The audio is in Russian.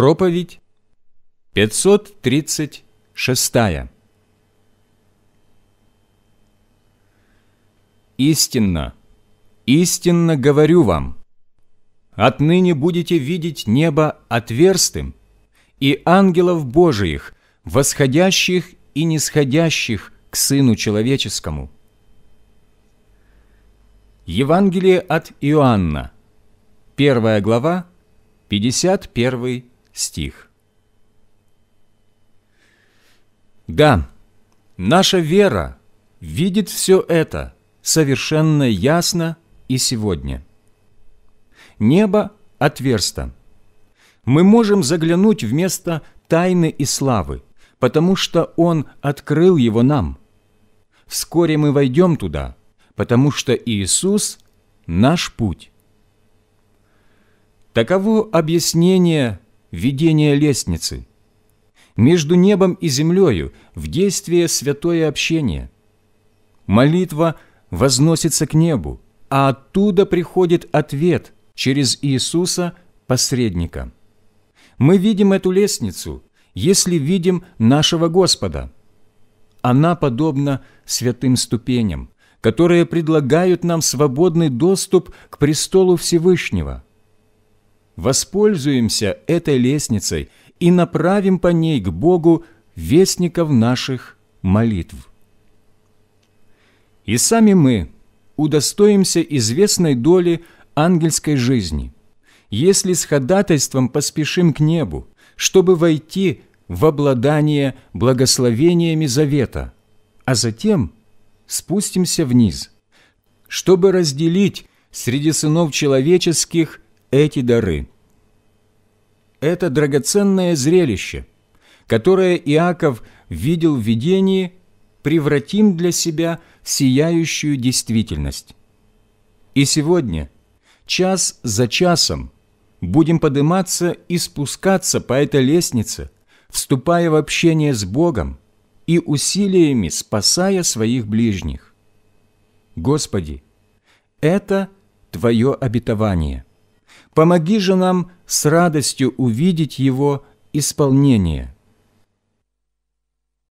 Проповедь 536 Истинно, истинно говорю вам, отныне будете видеть небо отверстым и ангелов Божиих, восходящих и нисходящих к Сыну Человеческому. Евангелие от Иоанна, первая глава, 51 стих. Да, наша вера видит все это совершенно ясно и сегодня. Небо отверсто. Мы можем заглянуть вместо тайны и славы, потому что Он открыл его нам. Вскоре мы войдем туда, потому что Иисус – наш путь. Таково объяснение видение лестницы. Между небом и землею в действие святое общение. Молитва возносится к небу, а оттуда приходит ответ через Иисуса посредника. Мы видим эту лестницу, если видим нашего Господа. Она подобна святым ступеням, которые предлагают нам свободный доступ к престолу Всевышнего – воспользуемся этой лестницей и направим по ней к Богу вестников наших молитв. И сами мы удостоимся известной доли ангельской жизни, если с ходатайством поспешим к небу, чтобы войти в обладание благословениями завета, а затем спустимся вниз, чтобы разделить среди сынов человеческих – эти дары. Это драгоценное зрелище, которое Иаков видел в видении, превратим для себя в сияющую действительность. И сегодня, час за часом, будем подниматься и спускаться по этой лестнице, вступая в общение с Богом и усилиями спасая своих ближних. Господи, это Твое обетование – Помоги же нам с радостью увидеть его исполнение –